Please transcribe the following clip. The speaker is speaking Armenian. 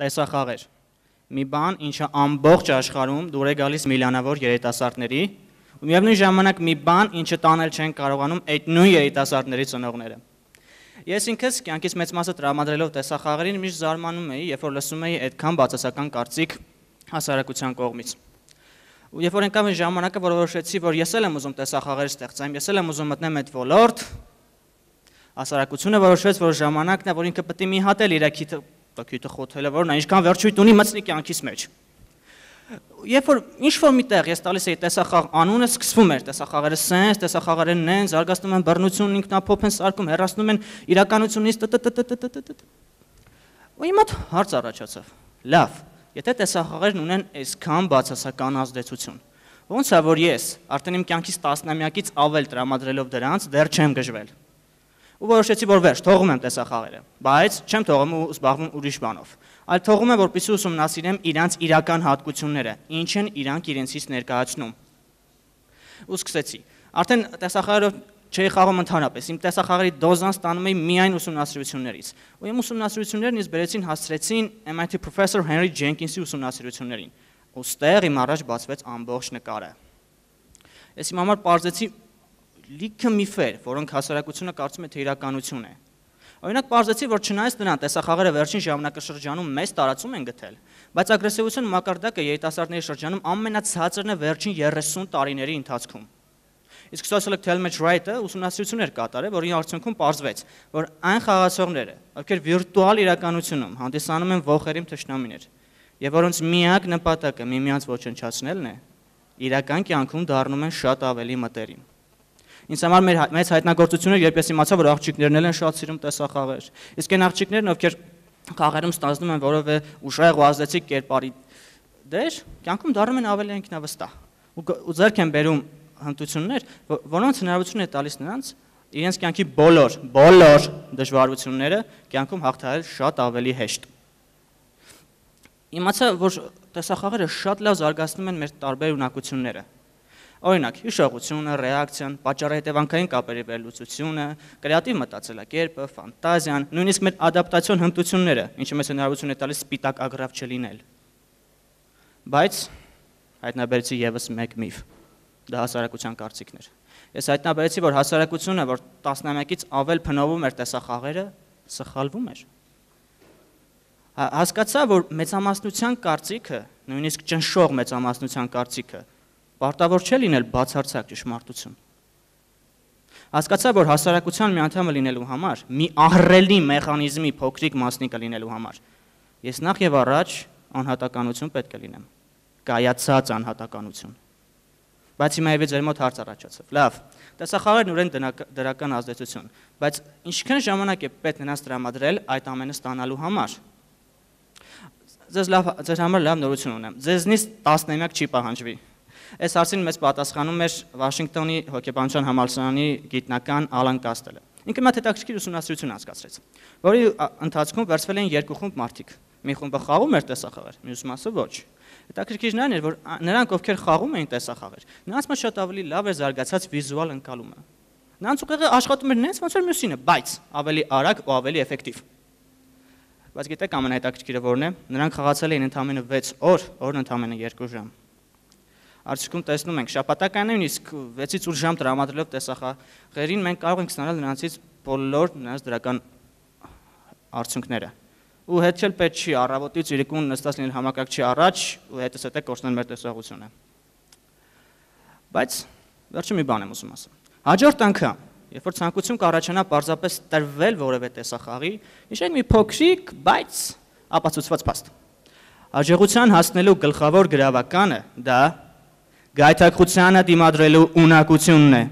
տեսախաղեր։ Մի բան, ինչը ամբողջ աշխարհում դուր է գալիս միլիոնավոր երիտասարդների, ու միևնույն ժամանակ մի բան, ինչը տանել չեն կարողանում այդ նույն երիտասարդների ծնողները։ Ես ինքս կյանքից մեծ մասը տրամադրելով տեսախաղերին միշտ զարմանում էի, երբ որ լսում էի այդքան բացասական կարծիք հասարակության կողմից։ Ու երբ որ անկամ այն ժամանակը որոշեցի, որ ես էլ եմ ուզում տեսախաղեր ստեղծեմ, ես էլ եմ ուզում մտնեմ այդ ոլորտ, հասարակությունը որոշեց, որ ժամանակն է, որ ինքը պետք է մի հատ էլ իր տակյութը խոթելը, որն այնքան վերջույթ ունի մտցնի կյանքիս մեջ։ Երբ որ ինչ որ միտեղ ես տալիս էի տեսախաղ անունը սկսվում էր տեսախաղերը սենց, տեսախաղերը նեն, զարգացնում են բռնությունն ինքնափոփ են սարկում, հեռացնում են իրականությունից տտտտտտտ։ Ու իմ մոտ հարց առաջացավ։ Լավ, եթե տեսախաղերն ունեն այսքան բացասական ազդեցություն, ո՞նց է որ ես արդեն իմ կյանքից 10-ամյակից ավել տրամադրելով դրանց դեռ չեմ գժվել ու որոշեցի, որ վերջ, թողում եմ տեսախաղերը, բայց չեմ թողում ու զբաղվում ուրիշ բանով, այլ թողում եմ, որպեսզի ուսումնասիրեմ իրանց իրական հատկությունները, ինչ են իրանք իրենցից ներկայացնում։ Ու սկսեցի։ Արդեն տեսախաղերով չէի խաղում ընդհանրապես։ Իմ տեսախաղերի դոզան ստանում էի միայն ուսումնասիրություններից։ Ու իմ ուսումնասիրություններն ինձ բերեցին հասցրեցին MIT professor Henry Jenkins-ի ուսումնասիրություններին։ Ոստեղ իմ առաջ բացվեց ամբողջ նկարը։ Ես իմ համար parzեցի լիքը միֆեր, որոնք հասարակությունը կարծում է թե իրականություն է։ Օրինակ բարձեցի, որ չնայած նրան տեսախաղերը վերջին ժամանակաշրջանում մեծ տարածում են գտել, բայց ագրեսիվության մակարդակը երիտասարդների շրջանում ամենացածրն է վերջին 30 տարիների ընթացքում։ Իսկ social climate right-ը ուսումնասիրություններ կատարել, որի արդյունքում ողջվեց, որ այն խաղացողները, ովքեր վիրտուալ իրականությունում հանդիսանում են ողերիմ թշնամիներ, եւ որոնց միակ նպատակը միմյանց ոչնչացնելն է, իրական կյանքում դառնում են շատ ավելի մտերիմ։ Ինձ համար մեր մեծ հայտնագործությունը երբ ես իմացա, որ աղջիկներն էլ են շատ սիրում տեսախաղեր։ Իսկ այն աղջիկներն, ովքեր խաղերում ստանձնում են որևէ ուշեղ ու ազդեցիկ կերպարի դեր, կյանքում դառնում են ավելի ինքնավստահ ու ձեռք են բերում հմտություններ, որոնց հնարավորություն է տալիս նրանց իրենց կյանքի բոլոր, բոլոր դժվարությունները կյանքում հաղթահարել շատ ավելի հեշտ։ Իմացա, որ տեսախաղերը շատ լավ զարգացնում են մեր տարբեր ունակությունները, Օրինակ, հիշողությունը, ռեակցիան, պատճառը հետևանքային կապերի վերլուծությունը, կրեատիվ մտածելակերպը, ֆանտազիան, նույնիսկ մեր ադապտացիոն հմտությունները, ինչը մեզ հնարավորություն է տալիս սպիտակ ագրավ չլինել։ Բայց հայտնաբերեցի եւս մեկ միֆ։ Դա հասարակության կարծիքն էր։ Ես հայտնաբերեցի, որ հասարակությունը, որ 11-ից ավել փնովում էր տեսախաղերը, սխալվում էր։ Հասկացա, որ մեծամասնության կարծիքը, նույնիսկ ճնշող մեծամասնության կարծիքը Պարտավոր չէ լինել բացարձակ ճշմարտություն։ Հասկացա, որ հասարակության մի անդամը լինելու համար, մի ահռելի մեխանիզմի փոքրիկ մասնիկը լինելու համար, ես նախ եւ առաջ անհատականություն պետք է լինեմ։ Կայացած անհատականություն։ Բայց հիմա եւս ձեր մոտ հարց առաջացավ։ Լավ, տեսախաղերն ունեն դրական ազդեցություն, բայց ինչքան ժամանակ է պետք նրանց տրամադրել այդ ամենը ստանալու համար ձեզ լավ ձեր համար լավ նորություն ունեմ։ Ձեզնից 10 նամակ չի պահանջվի։ Այս հարցին մեզ պատասխանում էր Վաշինգտոնի հոգեբանության համալսարանի գիտնական Ալան Կաստելը։ Ինքը մի հատ հետաքրքիր ուսումնասիրություն անցկացրեց, որի ընթացքում վերցվել էին երկու խումբ մարդիկ։ Մի խումբը խաղում էր տեսախաղեր, մյուս մասը ոչ։ Հետաքրքիրն այն էր, որ նրանք, ովքեր խաղում էին տեսախաղեր, նրանց մեջ շատ ավելի լավ էր զարգացած վիզուալ ընկալումը։ Նրանց ուղեղը աշխատում էր նենց, ոնց որ մյուսինը, բայց ավելի արագ ու ավելի էֆեկտիվ։ Բայց գիտեք ամենահետաքրքիրը որն է, նրանք խաղացել էին ընդամենը 6 օր, օրն ընդամենը 2 ժամ։ որ, Արդյունքում տեսնում ենք շաբաթականին իսկ 6-ից 8 ժամ տրամադրելով տեսախաղերին մենք կարող ենք ստանալ նրանցից բոլոր նրանց դրական արդյունքները։ Ու հետ չել պետք չի առավոտից իրիկուն նստած լինել համակարգչի առաջ ու հետս հետե կորցնել մեր տեսողությունը։ Բայց վերջը մի բան եմ ուզում ասել։ Հաջորդ անգամ Երբ որ ցանկություն կառաջանա պարզապես տրվել որևէ տեսախաղի, իշեն մի փոքրիկ, բայց ապացուցված փաստ։ Աջակցության հասնելու գլխավոր գրավականը դա գայթակղությանը դիմադրելու ունակությունն է։